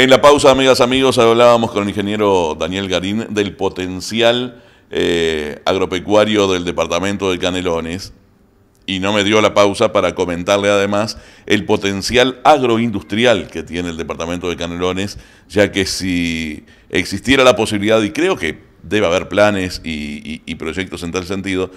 En la pausa, amigas, amigos, hablábamos con el ingeniero Daniel Garín del potencial eh, agropecuario del departamento de Canelones y no me dio la pausa para comentarle además el potencial agroindustrial que tiene el departamento de Canelones, ya que si existiera la posibilidad, y creo que debe haber planes y, proyectos en tal sentido,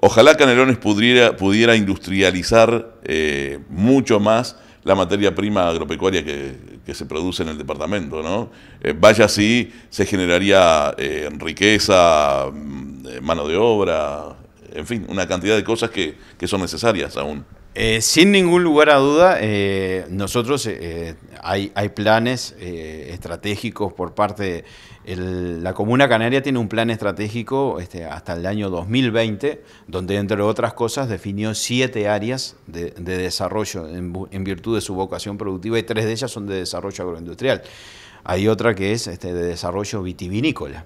ojalá Canelones pudiera, pudiera industrializar eh, mucho más la materia prima agropecuaria que que se produce en el departamento. ¿no? Eh, vaya así, se generaría eh, riqueza, mm, eh, mano de obra, en fin, una cantidad de cosas que, que son necesarias aún. Eh, sin ningún lugar a duda, eh, nosotros eh, hay, planes estratégicos por parte la Comuna Canaria tiene un plan estratégico este, hasta el año 2020, donde entre otras cosas definió siete áreas de, desarrollo en, virtud de su vocación productiva y tres de ellas son de desarrollo agroindustrial. Hay otra que es este, de desarrollo vitivinícola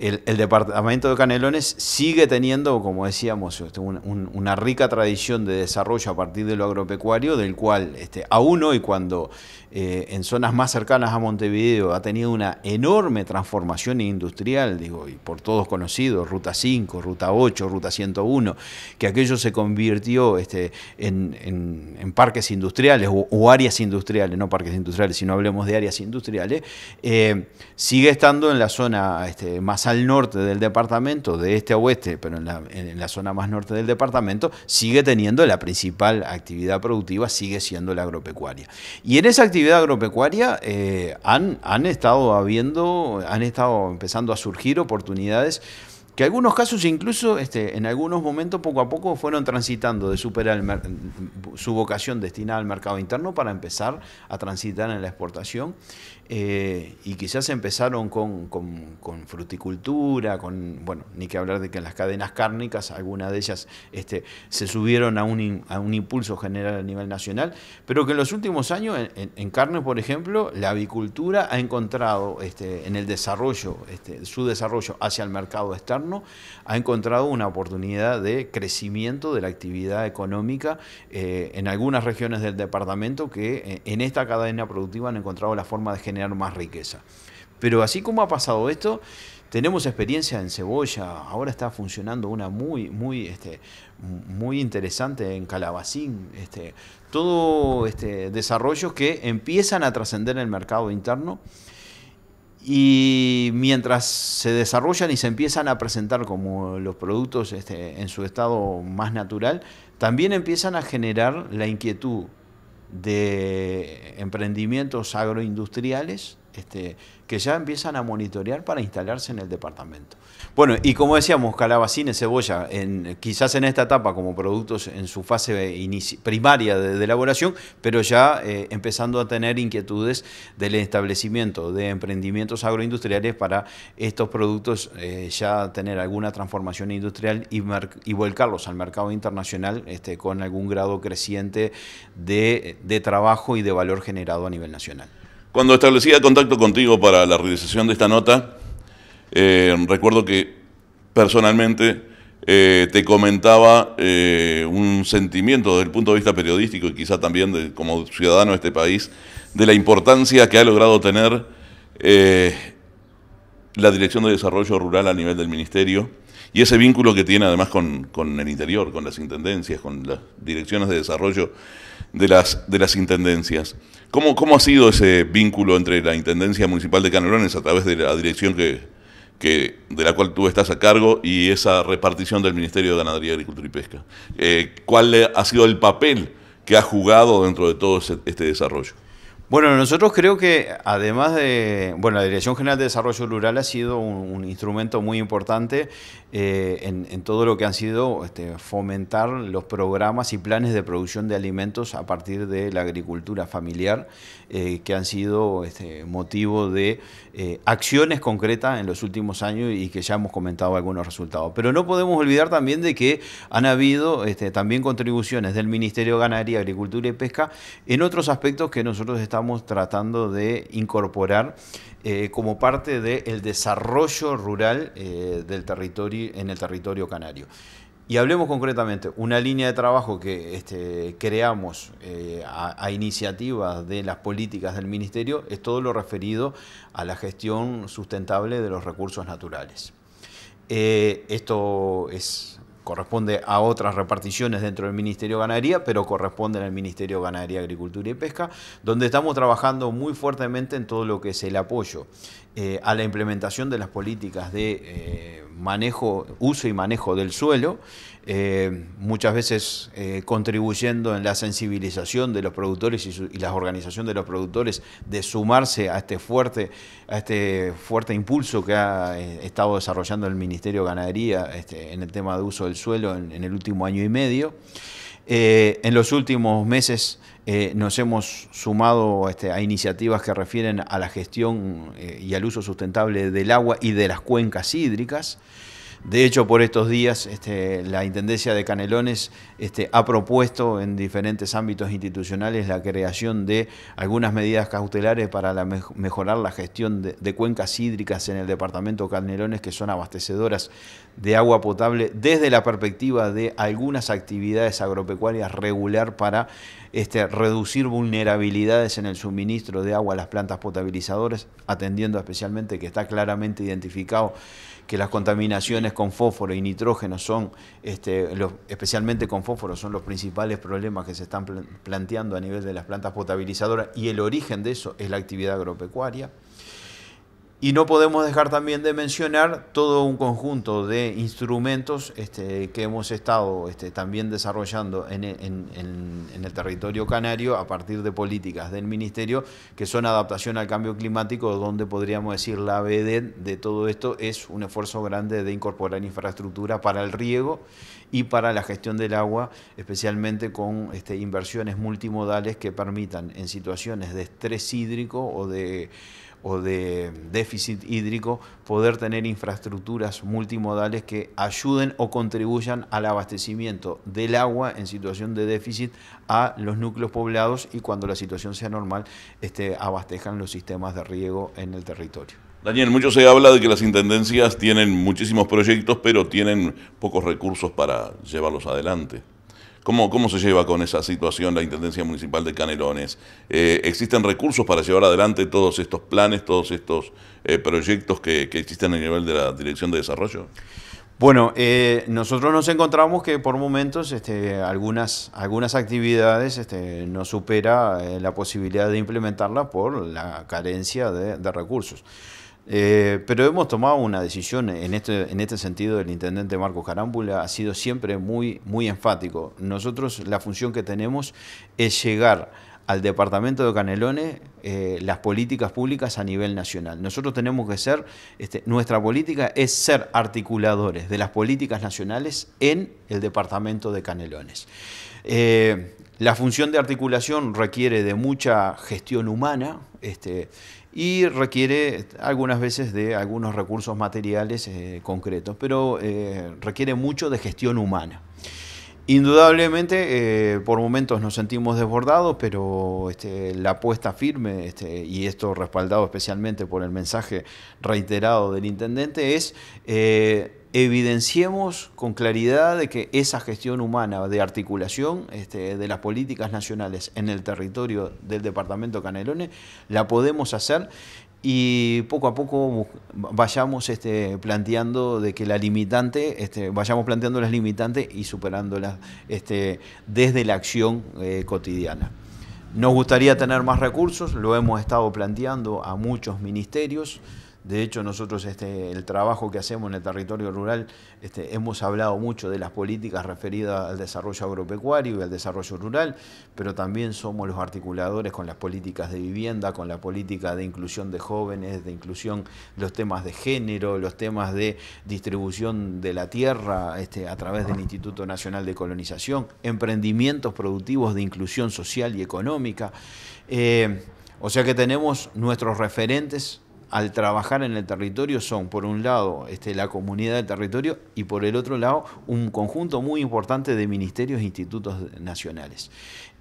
el, departamento de Canelones sigue teniendo, como decíamos, este, una rica tradición de desarrollo a partir de lo agropecuario, del cual este, aún hoy cuando eh, en zonas más cercanas a Montevideo ha tenido una enorme transformación industrial, digo, y por todos conocidos, Ruta 5, Ruta 8, Ruta 101, que aquello se convirtió este, en, parques industriales o, áreas industriales, no parques industriales, sino hablemos de áreas industriales, eh, sigue estando en la zona este, más al norte del departamento, de este a oeste, pero en la, zona más norte del departamento, sigue teniendo la principal actividad productiva, sigue siendo la agropecuaria. Y en esa actividad agropecuaria eh, han, han estado habiendo, han estado empezando a surgir oportunidades que algunos casos incluso este, en algunos momentos poco a poco fueron transitando de superar su vocación destinada al mercado interno para empezar a transitar en la exportación eh, y quizás empezaron con, fruticultura, con, bueno, ni que hablar de que en las cadenas cárnicas, algunas de ellas este, se subieron a un, impulso general a nivel nacional, pero que en los últimos años, en, carne, por ejemplo, la avicultura ha encontrado este, en el desarrollo, este, su desarrollo hacia el mercado externo, ha encontrado una oportunidad de crecimiento de la actividad económica eh, en algunas regiones del departamento que eh, en esta cadena productiva han encontrado la forma de generar más riqueza. Pero así como ha pasado esto, tenemos experiencia en cebolla, ahora está funcionando una muy, muy, este, muy interesante en calabacín. Este, todo este, desarrollos que empiezan a trascender el mercado interno y mientras se desarrollan y se empiezan a presentar como los productos este, en su estado más natural, también empiezan a generar la inquietud de emprendimientos agroindustriales este, que ya empiezan a monitorear para instalarse en el departamento. Bueno, y como decíamos, y cebolla, quizás en esta etapa como productos en su fase primaria de, elaboración, pero ya eh, empezando a tener inquietudes del establecimiento de emprendimientos agroindustriales para estos productos eh, ya tener alguna transformación industrial y, volcarlos al mercado internacional este, con algún grado creciente de trabajo y de valor generado a nivel nacional. Cuando establecía contacto contigo para la realización de esta nota, eh, recuerdo que personalmente eh, te comentaba eh, un sentimiento desde el punto de vista periodístico y quizá también de, como ciudadano de este país, de la importancia que ha logrado tener la Dirección de Desarrollo Rural a nivel del Ministerio y ese vínculo que tiene además con, el interior, con las intendencias, con las direcciones de desarrollo de las, de las intendencias. ¿Cómo, ¿Cómo ha sido ese vínculo entre la Intendencia Municipal de Canelones a través de la dirección que, de la cual tú estás a cargo y esa repartición del Ministerio de Ganadería, Agricultura y Pesca? Eh, ¿Cuál ha sido el papel que ha jugado dentro de todo este desarrollo? Bueno, nosotros creo que además de, bueno, la Dirección General de Desarrollo Rural ha sido un, instrumento muy importante eh, en, todo lo que han sido este, fomentar los programas y planes de producción de alimentos a partir de la agricultura familiar, eh, que han sido este, motivo de eh, acciones concretas en los últimos años y que ya hemos comentado algunos resultados. Pero no podemos olvidar también de que han habido este, también contribuciones del Ministerio de Ganadería, Agricultura y Pesca en otros aspectos que nosotros estamos tratando de incorporar eh, como parte del desarrollo rural eh, del territorio, en el territorio canario. Y hablemos concretamente, una línea de trabajo que este, creamos eh, a, iniciativa iniciativas de las políticas del Ministerio es todo lo referido a la gestión sustentable de los recursos naturales. Eh, esto es corresponde a otras reparticiones dentro del Ministerio de Ganadería, pero corresponde al Ministerio de Ganadería, Agricultura y Pesca, donde estamos trabajando muy fuertemente en todo lo que es el apoyo eh, a la implementación de las políticas de eh, manejo, uso y manejo del suelo, eh, muchas veces contribuyendo en la sensibilización de los productores y, y la organización de los productores de sumarse a este fuerte, a este fuerte impulso que ha estado desarrollando el Ministerio de Ganadería este, en el tema de uso del el suelo en, el último año y medio. Eh, en los últimos meses eh, nos hemos sumado este, a iniciativas que refieren a la gestión eh, y al uso sustentable del agua y de las cuencas hídricas. De hecho, por estos días, este, la Intendencia de Canelones este, ha propuesto en diferentes ámbitos institucionales la creación de algunas medidas cautelares para mejorar la gestión de, cuencas hídricas en el departamento Canelones, que son abastecedoras de agua potable desde la perspectiva de algunas actividades agropecuarias regular para este, reducir vulnerabilidades en el suministro de agua a las plantas potabilizadoras, atendiendo especialmente que está claramente identificado que las contaminaciones con fósforo y nitrógeno son, este, especialmente con fósforo, son los principales problemas que se están planteando a nivel de las plantas potabilizadoras y el origen de eso es la actividad agropecuaria. Y no podemos dejar también de mencionar todo un conjunto de instrumentos este, que hemos estado este, también desarrollando en, en, el territorio canario a partir de políticas del Ministerio, que son adaptación al cambio climático, donde podríamos decir la BD de todo esto es un esfuerzo grande de incorporar infraestructura para el riego y para la gestión del agua, especialmente con este, inversiones multimodales que permitan en situaciones de estrés hídrico o de o de déficit hídrico, poder tener infraestructuras multimodales que ayuden o contribuyan al abastecimiento del agua en situación de déficit a los núcleos poblados y cuando la situación sea normal, este, abastejan los sistemas de riego en el territorio. Daniel, mucho se habla de que las intendencias tienen muchísimos proyectos, pero tienen pocos recursos para llevarlos adelante. ¿Cómo, cómo se lleva con esa situación la Intendencia Municipal de Canelones? Eh, ¿Existen recursos para llevar adelante todos estos planes, todos estos eh, proyectos que, existen a nivel de la Dirección de Desarrollo? Bueno, eh, nosotros nos encontramos que por momentos este, algunas, algunas actividades este, no supera la posibilidad de implementarlas por la carencia de recursos. Eh, pero hemos tomado una decisión en este, en este sentido, el intendente Marco Carámbula ha sido siempre muy, muy enfático. Nosotros la función que tenemos es llegar al departamento de Canelones eh, las políticas públicas a nivel nacional. Nosotros tenemos que ser, este, nuestra política es ser articuladores de las políticas nacionales en el departamento de Canelones. Eh, la función de articulación requiere de mucha gestión humana, este, y requiere algunas veces de algunos recursos materiales eh, concretos, pero eh, requiere mucho de gestión humana. Indudablemente, eh, por momentos nos sentimos desbordados, pero este, la apuesta firme, este, y esto respaldado especialmente por el mensaje reiterado del intendente, es evidenciemos con claridad de que esa gestión humana de articulación este, de las políticas nacionales en el territorio del departamento Canelones la podemos hacer y poco a poco vayamos este, planteando de que la limitante, este, vayamos planteando las limitantes y superándolas desde la acción eh, cotidiana. Nos gustaría tener más recursos, lo hemos estado planteando a muchos ministerios. De hecho, nosotros este, el trabajo que hacemos en el territorio rural, este, hemos hablado mucho de las políticas referidas al desarrollo agropecuario y al desarrollo rural, pero también somos los articuladores con las políticas de vivienda, con la política de inclusión de jóvenes, de inclusión de los temas de género, los temas de distribución de la tierra este, a través del Instituto Nacional de Colonización, emprendimientos productivos de inclusión social y económica. Eh, o sea que tenemos nuestros referentes al trabajar en el territorio son, por un lado, este, la comunidad del territorio y por el otro lado, un conjunto muy importante de ministerios e institutos nacionales.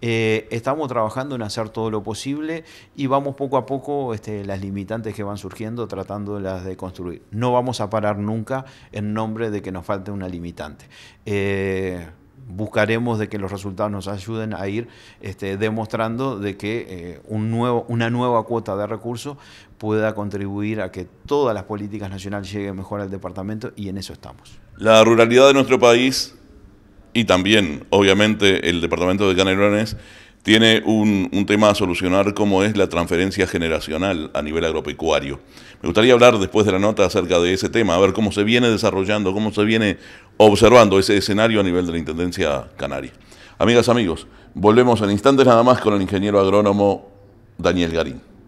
Eh, estamos trabajando en hacer todo lo posible y vamos poco a poco este, las limitantes que van surgiendo tratando de las de construir. No vamos a parar nunca en nombre de que nos falte una limitante. Eh, buscaremos de que los resultados nos ayuden a ir este, demostrando de que eh, un nuevo, una nueva cuota de recursos pueda contribuir a que todas las políticas nacionales lleguen mejor al departamento y en eso estamos. La ruralidad de nuestro país y también, obviamente, el departamento de Canelones tiene un, tema a solucionar como es la transferencia generacional a nivel agropecuario. Me gustaría hablar después de la nota acerca de ese tema, a ver cómo se viene desarrollando, cómo se viene observando ese escenario a nivel de la Intendencia Canaria. Amigas, amigos, volvemos en instantes nada más con el ingeniero agrónomo Daniel Garín.